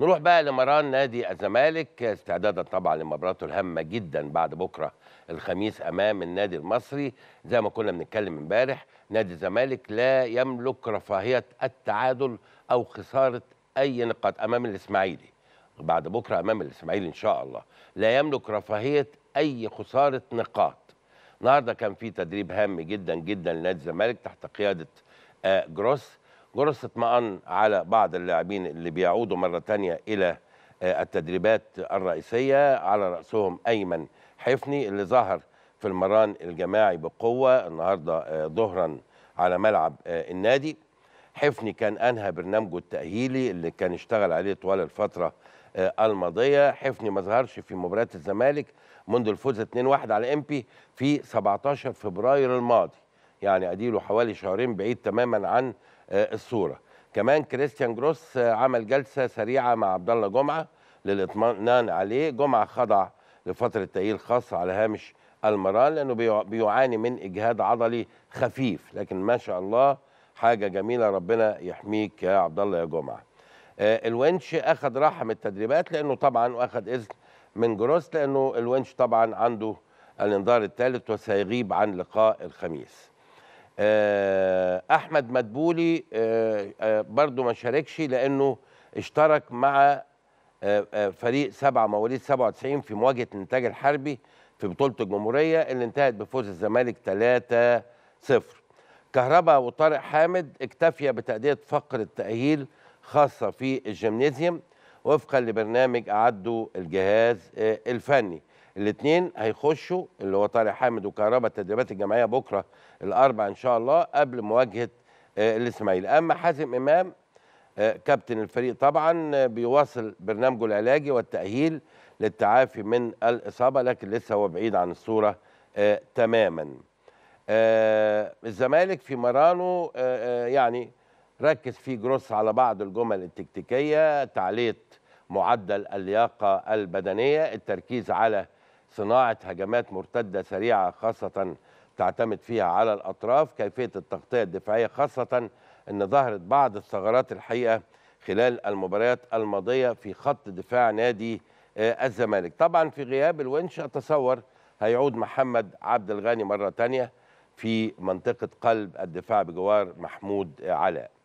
نروح بقى لمران نادي الزمالك استعدادا طبعا لمباراته الهامه جدا بعد بكره الخميس امام النادي المصري زي ما كنا بنتكلم امبارح نادي الزمالك لا يملك رفاهيه التعادل او خساره اي نقاط امام الاسماعيلي بعد بكره امام الاسماعيلي ان شاء الله لا يملك رفاهيه اي خساره نقاط النهارده كان في تدريب هام جدا جدا لنادي الزمالك تحت قياده آه، جروس جرس اطمئن على بعض اللاعبين اللي بيعودوا مرة تانية إلى آه، التدريبات الرئيسية على رأسهم أيمن حفني اللي ظهر في المران الجماعي بقوة النهاردة آه، ظهرا على ملعب آه، النادي حفني كان أنهى برنامجه التأهيلي اللي كان اشتغل عليه طوال الفترة الماضية حفني ما ظهرش في مباراة الزمالك منذ الفوز 2-1 على امبي في 17 فبراير الماضي يعني أديله حوالي شهرين بعيد تماما عن آه، الصوره كمان كريستيان جروس آه، عمل جلسه سريعه مع عبد الله جمعه للاطمئنان عليه جمعه خضع لفتره تأهيل خاصه على هامش المران لانه بيعاني من اجهاد عضلي خفيف لكن ما شاء الله حاجه جميله ربنا يحميك يا عبد الله يا جمعه آه، الونش اخذ راحه من التدريبات لانه طبعا واخذ اذن من جروس لانه الونش طبعا عنده الانذار الثالث وسيغيب عن لقاء الخميس آه، احمد مدبولي آه، آه، برضو ما شاركش لانه اشترك مع فريق سبعة مواليد 97 في مواجهه الانتاج الحربي في بطوله الجمهوريه اللي انتهت بفوز الزمالك 3-0 كهرباء وطارق حامد اكتفيا بتاديه فقره تاهيل خاصه في الجيمنيزيوم وفقا لبرنامج اعده الجهاز الفني الاثنين هيخشوا اللي هو طارق حامد وكهربا التدريبات الجماعيه بكره الاربع ان شاء الله قبل مواجهه آه، الاسماعيلي اما حازم امام آه، كابتن الفريق طبعا آه، بيواصل برنامجه العلاجي والتاهيل للتعافي من الاصابه لكن لسه هو بعيد عن الصوره تماما الزمالك في مرانه يعني ركز فيه جروس على بعض الجمل التكتيكيه تعليق معدل اللياقه البدنيه التركيز على صناعة هجمات مرتدة سريعة خاصة تعتمد فيها على الأطراف كيفية التغطية الدفاعية خاصة أن ظهرت بعض الثغرات الحقيقة خلال المباريات الماضية في خط دفاع نادي آه، الزمالك طبعا في غياب الونش أتصور هيعود محمد عبد الغني مرة تانية في منطقة قلب الدفاع بجوار محمود علاء